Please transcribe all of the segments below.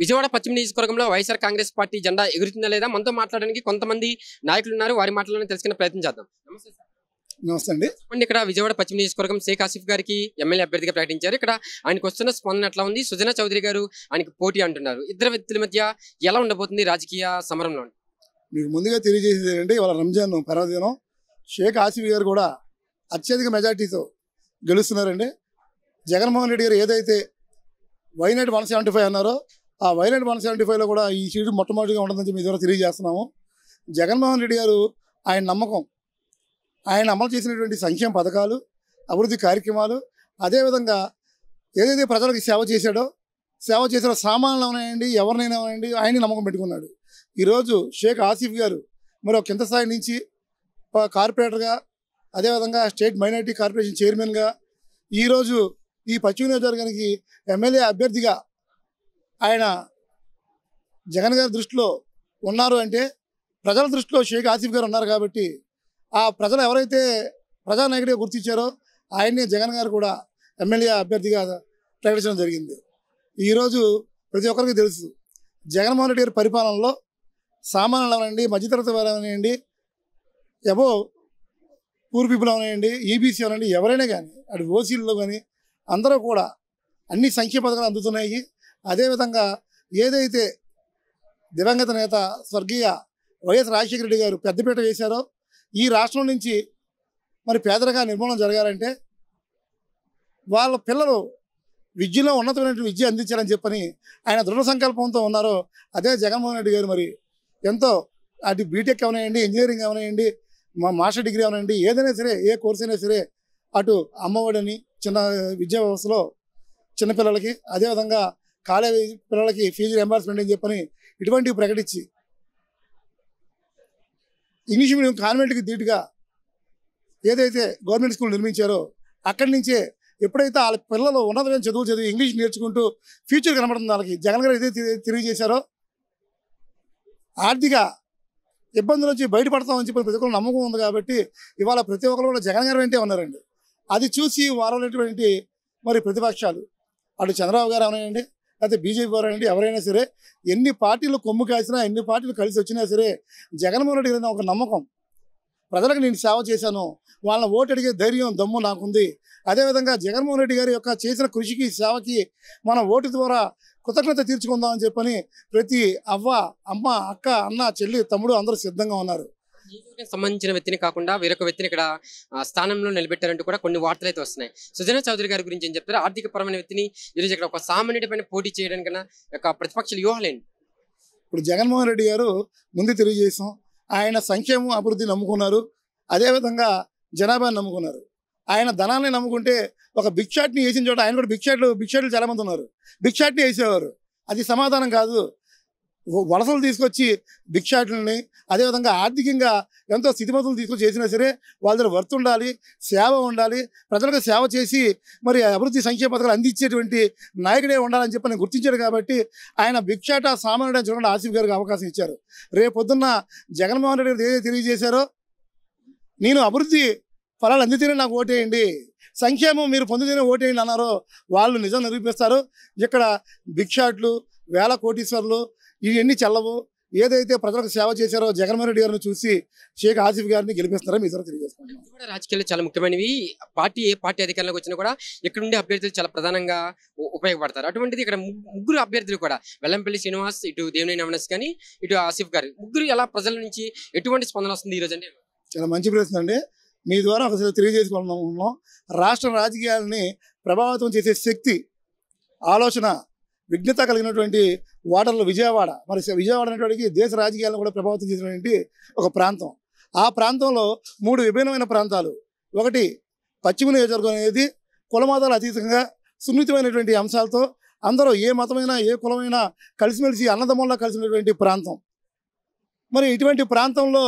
విజయవాడ పశ్చిమ నియోజకవర్గంలో వైఎస్ఆర్ కాంగ్రెస్ పార్టీ జెండా ఎగురుతుందా లేదా మనతో మాట్లాడడానికి కొంతమంది నాయకులు ఉన్నారు వారి మాట్లాడాలని తెలుసుకునే ప్రయత్నం చేద్దాం నమస్తే అండి అండి ఇక్కడ విజయవాడ పశ్చిమ నియోజకవర్గం షేక్ ఆసిఫ్ గారికి ఎమ్మెల్యే అభ్యర్థిగా ప్రకటించారు ఇక్కడ ఆయనకు వస్తున్న స్పందన ఎట్లా ఉంది సుజనా చౌదరి గారు ఆయనకు పోటీ అంటున్నారు ఇద్దరు వ్యక్తుల మధ్య ఎలా ఉండబోతుంది రాజకీయ సమరంలో మీకు ముందుగా తెలియజేసేది ఏంటంటే ఇవాళ రంజాన్ పర్వదినం షేక్ ఆసిఫ్ గారు కూడా అత్యధిక మెజార్టీతో గెలుస్తున్నారండి జగన్మోహన్ రెడ్డి గారు ఏదైతే వై వన్ సెవెంటీ ఫైవ్ అన్నారో ఆ వైలెంట్ వన్ సెవెంటీ ఫైవ్లో కూడా ఈ సీటు మొట్టమొదటిగా ఉంటుందని మీ ద్వారా తెలియజేస్తున్నాము జగన్మోహన్ రెడ్డి గారు ఆయన నమ్మకం ఆయన అమలు చేసినటువంటి సంక్షేమ పథకాలు అభివృద్ధి కార్యక్రమాలు అదేవిధంగా ఏదైతే ప్రజలకు సేవ చేశాడో సేవ చేసిన సామాన్లు ఉన్నాయండి ఎవరినైనా ఉన్నాయండి ఆయన నమ్మకం పెట్టుకున్నాడు ఈరోజు షేక్ ఆసిఫ్ గారు మరో కింద స్థాయి నుంచి కార్పొరేటర్గా అదేవిధంగా స్టేట్ మైనార్టీ కార్పొరేషన్ చైర్మన్గా ఈరోజు ఈ పశ్చిమ నియోజకవర్గానికి ఎమ్మెల్యే అభ్యర్థిగా ఆయన జగన్ గారి దృష్టిలో ఉన్నారు అంటే ప్రజల దృష్టిలో షేక్ ఆసిఫ్ గారు ఉన్నారు కాబట్టి ఆ ప్రజలు ఎవరైతే ప్రజానాయకుడిగా గుర్తించారో ఆయన్నే జగన్ గారు కూడా ఎమ్మెల్యే అభ్యర్థిగా ప్రకటించడం జరిగింది ఈరోజు ప్రతి ఒక్కరికి తెలుసు జగన్మోహన్ రెడ్డి గారి పరిపాలనలో సామాన్యులు అవనండి మధ్యతరగతి వారు అవనండి ఎబో పూర్ పీపుల్ అవనండి ఈబీసీ అవనండి ఎవరైనా కానీ అటు ఓసీలలో కానీ అందరూ కూడా అన్ని సంఖ్య పథకాలు అందుతున్నాయి అదేవిధంగా ఏదైతే దివంగత నేత స్వర్గీయ వైఎస్ రాజశేఖర రెడ్డి గారు పెద్దపీట వేశారో ఈ రాష్ట్రం నుంచి మరి పేదరిక నిర్మూలన జరగాలంటే వాళ్ళ పిల్లలు విద్యలో ఉన్నతమైన విద్య అందించాలని చెప్పని ఆయన దృఢ సంకల్పంతో ఉన్నారో అదే జగన్మోహన్ రెడ్డి గారు మరి ఎంతో అటు బీటెక్ అవనాయండి ఇంజనీరింగ్ అవనాయండి మా మాస్టర్ డిగ్రీ అవనండి ఏదైనా సరే ఏ కోర్స్ అయినా సరే అటు అమ్మఒడిని చిన్న విద్యా వ్యవస్థలో చిన్నపిల్లలకి అదేవిధంగా కాలేజీ పిల్లలకి ఫీజు రెంబర్స్మెంట్ అని చెప్పని ఇటువంటివి ప్రకటించి ఇంగ్లీష్ మీడియం కాన్వెంట్కి దీటుగా ఏదైతే గవర్నమెంట్ స్కూల్ నిర్మించారో అక్కడి నుంచే ఎప్పుడైతే వాళ్ళ పిల్లలు ఉన్నతమైన చదువు చదివి ఇంగ్లీష్ నేర్చుకుంటూ ఫ్యూచర్ కనబడుతుంది వాళ్ళకి జగన్ గారు ఏదైతే తెలియజేశారో ఆర్థిక ఇబ్బందుల నుంచి బయటపడతామని చెప్పి ప్రతి ఒక్కరు నమ్మకం ఉంది కాబట్టి ఇవాళ ప్రతి ఒక్కరు కూడా జగన్ గారు వెంటే ఉన్నారండి అది చూసి వారలేటువంటి మరి ప్రతిపక్షాలు అటు చంద్రబాబు గారు అవునండి లేకపోతే బీజేపీ వారు అంటే ఎవరైనా సరే ఎన్ని పార్టీలు కొమ్ము కాసినా ఎన్ని పార్టీలు కలిసి వచ్చినా సరే జగన్మోహన్ రెడ్డి గారి ఒక నమ్మకం ప్రజలకు నేను సేవ చేశాను వాళ్ళని ఓటు అడిగే ధైర్యం దమ్ము నాకుంది అదేవిధంగా జగన్మోహన్ రెడ్డి గారి యొక్క చేసిన కృషికి సేవకి మన ఓటు ద్వారా కృతజ్ఞత తీర్చుకుందామని చెప్పని ప్రతి అవ్వ అమ్మ అక్క అన్న చెల్లి తమ్ముడు అందరూ సిద్ధంగా ఉన్నారు సంబంధించిన వ్యక్తిని కాకుండా వేరొక వ్యక్తిని ఇక్కడ స్థానంలో నిలబెట్టారంటూ కూడా కొన్ని వార్తలు అయితే వస్తున్నాయి సుజనా చౌదరి గారి గురించి ఏం చెప్తారు ఆర్థిక పరమైన వ్యక్తిని ఈరోజు ఇక్కడ ఒక సామాన్యుడిపైన పోటీ చేయడానికి ఒక ప్రతిపక్ష వ్యూహాలేంటి ఇప్పుడు జగన్మోహన్ రెడ్డి గారు ముందు తెలియజేసాం ఆయన సంక్షేమం అభివృద్ధి నమ్ముకున్నారు అదేవిధంగా జనాభాని నమ్ముకున్నారు ఆయన ధనాన్ని నమ్ముకుంటే ఒక బిక్షాట్ని వేసిన చోట ఆయన కూడా భిక్షాట్లు భిక్షాట్లు చాలామంది ఉన్నారు బిగ్ వేసేవారు అది సమాధానం కాదు వలసలు తీసుకొచ్చి భిక్షాటనని అదేవిధంగా ఆర్థికంగా ఎంతో స్థితిమతులు తీసుకొచ్చి చేసినా సరే వాళ్ళ దగ్గర వర్త్ ఉండాలి సేవ ఉండాలి ప్రజలకు సేవ చేసి మరి అభివృద్ధి సంక్షేమ పథకాలు అందించేటువంటి నాయకుడే ఉండాలని చెప్పి నేను గుర్తించాడు కాబట్టి ఆయన భిక్షాట సామాన్యుడు అని చూడండి ఆసిఫ్ గారికి అవకాశం ఇచ్చారు రేపొద్దున్న జగన్మోహన్ రెడ్డి గారు ఏదైతే తెలియజేశారో నేను అభివృద్ధి ఫలాలు అందితేనే నాకు ఓటేయండి సంక్షేమం మీరు పొందితేనే ఓటేయండి అన్నారో వాళ్ళు నిజం నిరూపిస్తారు ఇక్కడ భిక్షాట్లు వేల కోటీశ్వర్లు ఇవన్నీ చల్లవు ఏదైతే ప్రజలకు సేవ చేశారో జగన్మోహన్ రెడ్డి గారిని చూసి షేక్ ఆసిఫ్ గారిని గెలిపిస్తారో మీ తెలియజేసుకుంటున్నాం కూడా రాజకీయాలు చాలా ముఖ్యమైనవి పార్టీ ఏ పార్టీ అధికారంలోకి వచ్చినా కూడా ఇక్కడ ఉండే అభ్యర్థులు చాలా ప్రధానంగా ఉపయోగపడతారు అటువంటిది ఇక్కడ ముగ్గురు అభ్యర్థులు కూడా వెల్లంపల్లి శ్రీనివాస్ ఇటు దేవినేని అవనస్ కానీ ఇటు ఆసిఫ్ గారు ముగ్గురు ఎలా ప్రజల నుంచి ఎటువంటి స్పందన వస్తుంది ఈరోజు అంటే చాలా మంచి ప్రశ్న అండి మీ ద్వారా ఒకసారి తెలియజేసుకుంటున్నాం రాష్ట్ర రాజకీయాలని ప్రభావితం చేసే శక్తి ఆలోచన విఘ్నత కలిగినటువంటి ఓటర్లు విజయవాడ మరి విజయవాడ అనేటువంటి దేశ రాజకీయాలను కూడా ప్రభావితం చేసినటువంటి ఒక ప్రాంతం ఆ ప్రాంతంలో మూడు విభిన్నమైన ప్రాంతాలు ఒకటి పశ్చిమ నియోజకవర్గం అనేది కులమాదాలు అతీతంగా సున్నితమైనటువంటి అంశాలతో అందరూ ఏ మతమైనా ఏ కులమైనా కలిసిమెలిసి అన్నదమ్ముల్లో కలిసినటువంటి ప్రాంతం మరి ఇటువంటి ప్రాంతంలో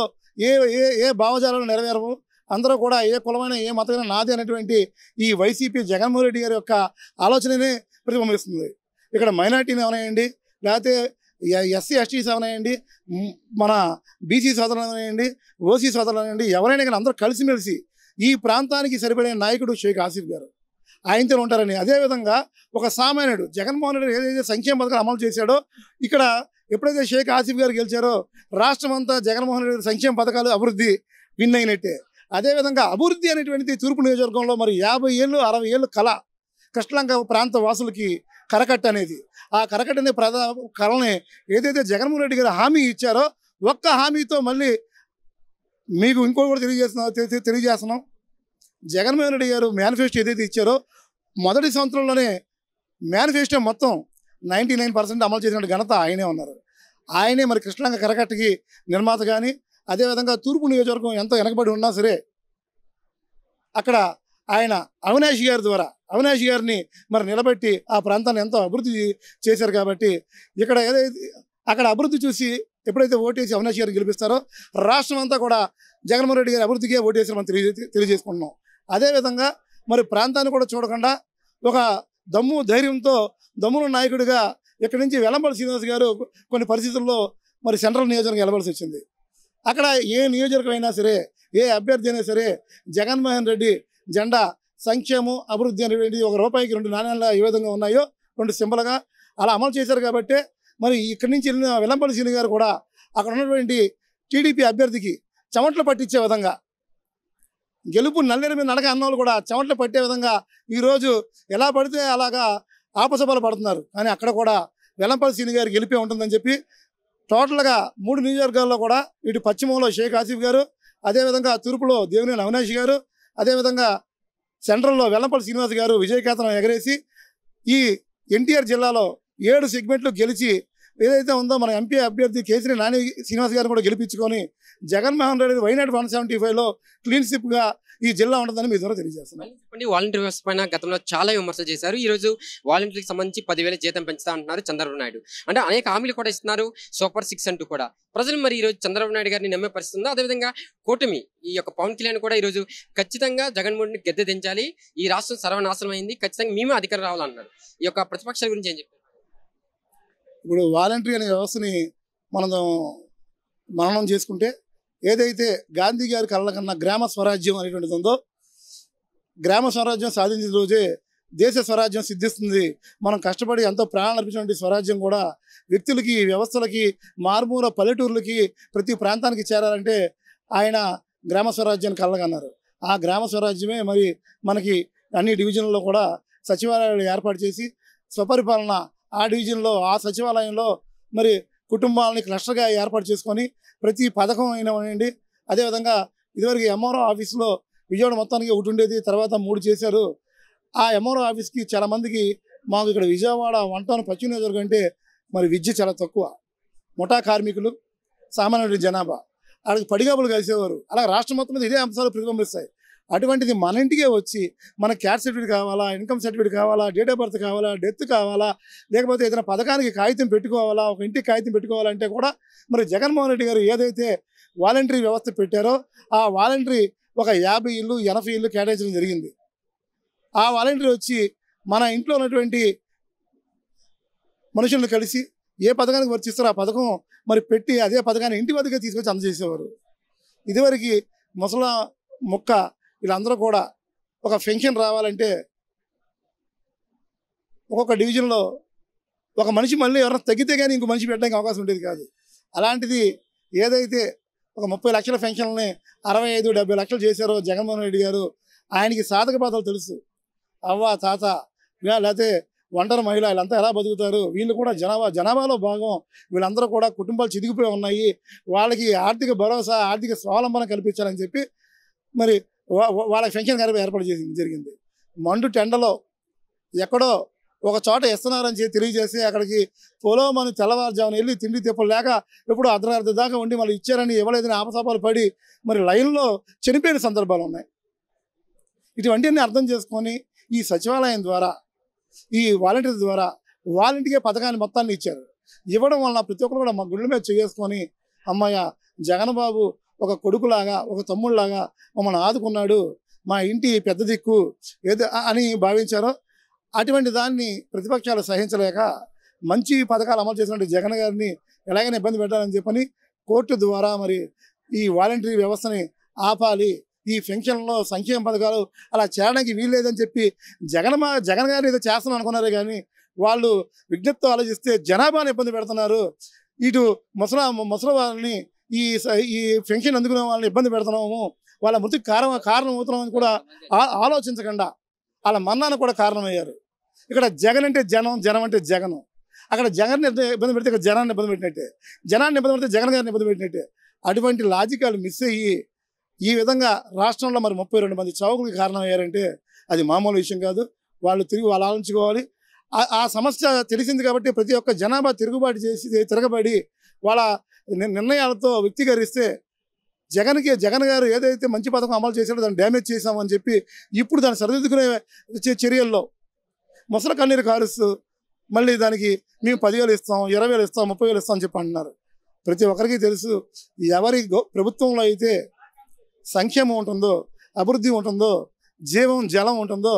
ఏ ఏ ఏ భావజాలను నెరవేరవు అందరూ కూడా ఏ కులమైన ఏ మతమైన నాది అనేటువంటి ఈ వైసీపీ జగన్మోహన్ రెడ్డి గారి యొక్క ఆలోచననే ప్రతిబింబిస్తుంది ఇక్కడ మైనార్టీని ఏమనాయండి లేకపోతే ఎస్సీ ఎస్టీస్ అవనాయండి మన బీసీ సోదరులు అనేయండి ఓసీ సోదరులు అనేయండి ఎవరైనా కానీ అందరూ కలిసిమెలిసి ఈ ప్రాంతానికి సరిపడే నాయకుడు షేక్ ఆసిఫ్ గారు ఆయనతో ఉంటారని అదేవిధంగా ఒక సామాన్యుడు జగన్మోహన్ రెడ్డి ఏదైతే సంక్షేమ పథకాలు అమలు చేశాడో ఇక్కడ ఎప్పుడైతే షేక్ ఆసిఫ్ గారు గెలిచారో రాష్ట్రం అంతా జగన్మోహన్ రెడ్డి సంక్షేమ పథకాలు అభివృద్ధి విన్ అయినట్టే అదేవిధంగా అభివృద్ధి అనేటువంటిది తూర్పు నియోజకవర్గంలో మరి యాభై ఏళ్ళు అరవై ఏళ్ళు కళ కృష్ణలంక ప్రాంత వాసులకి కరకట్ట అనేది ఆ కరకట్ట అనే ప్రధా కళని ఏదైతే జగన్మోహన్ రెడ్డి గారు హామీ ఇచ్చారో ఒక్క హామీతో మళ్ళీ మీకు ఇంకో కూడా తెలియజేస్తున్నాం తెలియజేస్తున్నాం జగన్మోహన్ రెడ్డి గారు మేనిఫెస్టో ఏదైతే ఇచ్చారో మొదటి సంవత్సరంలోనే మేనిఫెస్టో మొత్తం నైంటీ అమలు చేసిన ఘనత ఆయనే ఉన్నారు ఆయనే మరి కృష్ణాంగ కరకట్టకి నిర్మాత కానీ అదేవిధంగా తూర్పు నియోజకవర్గం ఎంతో వెనకబడి ఉన్నా సరే అక్కడ ఆయన అవినాష్ గారి ద్వారా అవినాష్ గారిని మరి నిలబెట్టి ఆ ప్రాంతాన్ని ఎంతో అభివృద్ధి చేశారు కాబట్టి ఇక్కడ ఏదైతే అక్కడ అభివృద్ధి చూసి ఎప్పుడైతే ఓటేసి అవినాష్ గారు గెలిపిస్తారో రాష్ట్రం అంతా కూడా జగన్మోహన్ రెడ్డి గారి అభివృద్ధికే ఓటేసి మనం తెలియ తెలియజేసుకుంటున్నాం అదేవిధంగా మరి ప్రాంతాన్ని కూడా చూడకుండా ఒక దమ్ము ధైర్యంతో దమ్ముల నాయకుడిగా ఇక్కడి నుంచి వెలంపల్లి శ్రీనివాస్ గారు కొన్ని పరిస్థితుల్లో మరి సెంట్రల్ నియోజకవర్గం వెళ్ళవలసి వచ్చింది అక్కడ ఏ నియోజకవర్గం అయినా సరే ఏ అభ్యర్థి అయినా సరే జగన్మోహన్ రెడ్డి జెండా సంక్షేమం అభివృద్ధి అనేటువంటి ఒక రూపాయికి రెండు నాణ్యాలు ఏ విధంగా ఉన్నాయో రెండు సింబల్గా అలా అమలు చేశారు కాబట్టి మరి ఇక్కడి నుంచి వెళ్ళిన వెలంపల్లి సీని గారు కూడా అక్కడ ఉన్నటువంటి టీడీపీ అభ్యర్థికి చెమట్లు పట్టించే విధంగా గెలుపు నల్లేరు మీద నడక అన్నోళ్ళు కూడా చెమట్లు పట్టే విధంగా ఈరోజు ఎలా పడితే అలాగా ఆపసభలు పడుతున్నారు కానీ అక్కడ కూడా వెలంపల్లి సీని గారు గెలిపే ఉంటుందని చెప్పి టోటల్గా మూడు నియోజకవర్గాల్లో కూడా ఇటు పశ్చిమంలో షేక్ ఆసిఫ్ గారు అదేవిధంగా తూర్పులో దేవినేని అవినాష్ గారు అదేవిధంగా సెంట్రల్లో వెల్లంపల్లి శ్రీనివాస్ గారు విజయకేతనం ఎగరేసి ఈ ఎన్టీఆర్ జిల్లాలో ఏడు సెగ్మెంట్లు గెలిచి ఏదైతే ఉందో మన ఎంపీ అభ్యర్థి కేసరి నాని శ్రీనివాస్ గారిని కూడా గెలిపించుకొని జగన్మోహన్ రెడ్డి వైనాడు వన్ సెవెంటీ ఫైవ్లో క్లీన్షిప్గా ఈ జిల్లా ఉండదని మీ ద్వారా తెలియజేస్తున్నాను వాలంటీర్ వ్యవస్థ పైన గతంలో చాలా విమర్శలు చేశారు ఈ రోజు వాలంటీర్కి సంబంధించి పదివేల జీతం పెంచుతా అంటున్నారు చంద్రబాబు నాయుడు అంటే అనేక హామీలు కూడా ఇస్తున్నారు సూపర్ సిక్స్ అంటూ కూడా ప్రజలు మరి ఈ రోజు చంద్రబాబు నాయుడు గారిని నమ్మే పరిస్థితి ఉందో అదేవిధంగా కూటమి ఈ యొక్క పవన్ కళ్యాణ్ కూడా ఈ రోజు ఖచ్చితంగా జగన్మోహన్ గద్దె దించాలి ఈ రాష్ట్రం సర్వనాశనం అయింది ఖచ్చితంగా మేమే అధికారం రావాలన్నారు ఈ యొక్క ప్రతిపక్షాల గురించి ఏం చెప్పారు ఇప్పుడు వాలంటీర్ అనే వ్యవస్థని మనం మననం చేసుకుంటే ఏదైతే గాంధీ గారి కలల కన్నా గ్రామ స్వరాజ్యం అనేటువంటిది ఉందో గ్రామ స్వరాజ్యం సాధించిన రోజే దేశ స్వరాజ్యం సిద్ధిస్తుంది మనం కష్టపడి ఎంతో ప్రాణాలు అర్పించినటువంటి స్వరాజ్యం కూడా వ్యక్తులకి వ్యవస్థలకి మారుమూల పల్లెటూర్లకి ప్రతి ప్రాంతానికి చేరాలంటే ఆయన గ్రామ స్వరాజ్యాన్ని కలగన్నారు ఆ గ్రామ స్వరాజ్యమే మరి మనకి అన్ని డివిజన్లలో కూడా సచివాలయాలు ఏర్పాటు చేసి స్వపరిపాలన ఆ డివిజన్లో ఆ సచివాలయంలో మరి కుటుంబాలని క్లస్టర్గా ఏర్పాటు చేసుకొని ప్రతి పథకం అయినవండి అదేవిధంగా ఇదివరకు ఎంఆర్ఓ ఆఫీస్లో విజయవాడ మొత్తానికి ఒకటి ఉండేది తర్వాత మూడు చేశారు ఆ ఎంఆర్ఓ ఆఫీస్కి చాలా మందికి మాకు ఇక్కడ విజయవాడ వంటను పశ్చిమ నియోజకవర్గం అంటే మరి విద్య చాలా తక్కువ ముఠా కార్మికులు సామాన్యుడి జనాభా వాళ్ళకి పడిగాపులు కలిసేవారు అలా రాష్ట్రం మొత్తం మీద ఇదే అంశాలు ప్రతిబింబిస్తాయి అటువంటిది మన ఇంటికే వచ్చి మన క్యాట్ సర్టిఫికేట్ కావాలా ఇన్కమ్ సర్టిఫికేట్ కావాలా డేట్ ఆఫ్ బర్త్ కావాలా డెత్ కావాలా లేకపోతే ఏదైనా పథకానికి కాగితం పెట్టుకోవాలా ఒక ఇంటికి కాగితం పెట్టుకోవాలంటే కూడా మరి జగన్మోహన్ రెడ్డి గారు ఏదైతే వాలంటరీ వ్యవస్థ పెట్టారో ఆ వాలంటరీ ఒక యాభై ఇల్లు ఎనభై ఇల్లు కేటాయించడం జరిగింది ఆ వాలంటరీ వచ్చి మన ఇంట్లో ఉన్నటువంటి మనుషులను కలిసి ఏ పథకానికి వర్తిస్తారో ఆ పథకం మరి పెట్టి అదే పథకాన్ని ఇంటి వద్దకే తీసుకొచ్చి అందజేసేవారు ఇదివరకు ముసలా మొక్క వీళ్ళందరూ కూడా ఒక పెన్షన్ రావాలంటే ఒక్కొక్క డివిజన్లో ఒక మనిషి మళ్ళీ ఎవరైనా తగ్గితే కానీ ఇంకో మనిషి పెట్టడానికి అవకాశం ఉండేది కాదు అలాంటిది ఏదైతే ఒక ముప్పై లక్షల పెన్షన్లని అరవై ఐదు డెబ్బై లక్షలు చేశారో జగన్మోహన్ రెడ్డి గారు ఆయనకి సాధక బాధలు తెలుసు అవ్వ తాత లేకపోతే ఒంటరి మహిళ వీళ్ళంతా ఎలా బతుకుతారు వీళ్ళు కూడా జనాభా జనాభాలో భాగం వీళ్ళందరూ కూడా కుటుంబాలు చిదిగిపోయి ఉన్నాయి వాళ్ళకి ఆర్థిక భరోసా ఆర్థిక స్వావలంబన కల్పించాలని చెప్పి మరి వాళ్ళకి పెన్షన్ కార్యక్రమం ఏర్పాటు చేసి జరిగింది మండు టెండలో ఎక్కడో ఒక చోట ఇస్తున్నారని చెప్పి తెలియజేసి అక్కడికి పొలోమని తెల్లవారుజామున వెళ్ళి తిండి తిప్పలు లేక ఎప్పుడు అర్ధరార్థ దాకా ఉండి మళ్ళీ ఇచ్చారని ఇవ్వలేదని ఆపసాపాలు పడి మరి లైన్లో చనిపోయిన సందర్భాలు ఉన్నాయి ఇటువంటివన్నీ అర్థం చేసుకొని ఈ సచివాలయం ద్వారా ఈ వాలంటీర్ ద్వారా వాలంటీర్గా పథకాన్ని మొత్తాన్ని ఇచ్చారు ఇవ్వడం వలన ప్రతి ఒక్కరు కూడా మా గుళ్ళ మీద చేసుకొని అమ్మాయ జగన్ బాబు ఒక కొడుకులాగా ఒక తమ్ముళ్ళలాగా మమ్మల్ని ఆదుకున్నాడు మా ఇంటి పెద్ద దిక్కు ఏదో అని భావించారో అటువంటి దాన్ని ప్రతిపక్షాలు సహించలేక మంచి పథకాలు అమలు చేసినట్టు జగన్ గారిని ఎలాగైనా ఇబ్బంది పెట్టాలని చెప్పని కోర్టు ద్వారా మరి ఈ వాలంటరీ వ్యవస్థని ఆపాలి ఈ పెన్షన్లో సంక్షేమ పథకాలు అలా చేయడానికి వీల్లేదని చెప్పి జగన్ జగన్ గారిని ఏదో చేస్తాను అనుకున్నారే కానీ వాళ్ళు విజ్ఞప్తి ఆలోచిస్తే జనాభాను ఇబ్బంది పెడుతున్నారు ఇటు ముసలా ముసలి వాళ్ళని ఈ ఈ పెన్షన్ అందుకునే వాళ్ళని ఇబ్బంది పెడుతున్నాము వాళ్ళ మృతికి కారణం కారణం అవుతున్నామని కూడా ఆలోచించకుండా వాళ్ళ మన్నాను కూడా కారణమయ్యారు ఇక్కడ జగన్ అంటే జనం జనం అంటే జగను అక్కడ జగన్ ఇబ్బంది పెడితే ఇక్కడ జనాన్ని ఇబ్బంది పెట్టినట్టే జనాన్ని ఇబ్బంది పెడితే జగన్ గారిని ఇబ్బంది పెట్టినట్టే అటువంటి లాజికాలు మిస్ అయ్యి ఈ విధంగా రాష్ట్రంలో మరి ముప్పై రెండు మంది చావుకులకు కారణమయ్యారంటే అది మామూలు విషయం కాదు వాళ్ళు తిరిగి వాళ్ళు ఆలోచించుకోవాలి ఆ సమస్య తెలిసింది కాబట్టి ప్రతి ఒక్క జనాభా తిరుగుబాటు చేసి తిరగబడి వాళ్ళ నిర్ణయాలతో వ్యక్తీకరిస్తే జగన్కి జగన్ గారు ఏదైతే మంచి పథకం అమలు చేశాడో దాన్ని డ్యామేజ్ చేశామని చెప్పి ఇప్పుడు దాన్ని సరిదిద్దుకునే చర్యల్లో ముసలి కన్నీరు కారుస్తూ మళ్ళీ దానికి మేము పదివేలు ఇస్తాం ఇరవై వేలు ఇస్తాం ముప్పై వేలు ఇస్తాం అని చెప్పి అంటున్నారు ప్రతి ఒక్కరికి తెలుసు ఎవరి ప్రభుత్వంలో అయితే సంక్షేమం ఉంటుందో అభివృద్ధి ఉంటుందో జీవం జలం ఉంటుందో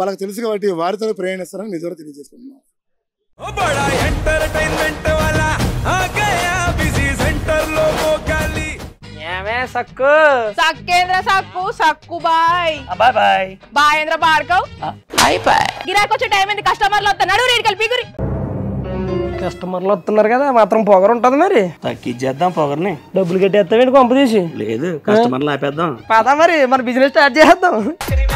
వాళ్ళకి తెలుసు కాబట్టి వారితో ప్రయాణిస్తారని మీ ద్వారా తెలియజేసుకుంటున్నాం సక్కు సక్కేంద్ర సక్కు సక్కు బాయ్ బాయ్ బాయ్ బాయ్ ఏంద్ర బాడకవ్ బాయ్ బాయ్ గిరాకొచ్చే టైం ఏంది కస్టమర్లు వస్తున్నాడు రేడికల్ పీగురి కస్టమర్లు వస్తున్నారు కదా మాత్రం పొగరు ఉంటది మరి తగ్గించేద్దాం పొగర్ని డబ్బులు కట్టేస్తామేంటి పంప తీసి లేదు కస్టమర్లు ఆపేద్దాం పదా మరి మన బిజినెస్ స్టార్ట్ చేద్దాం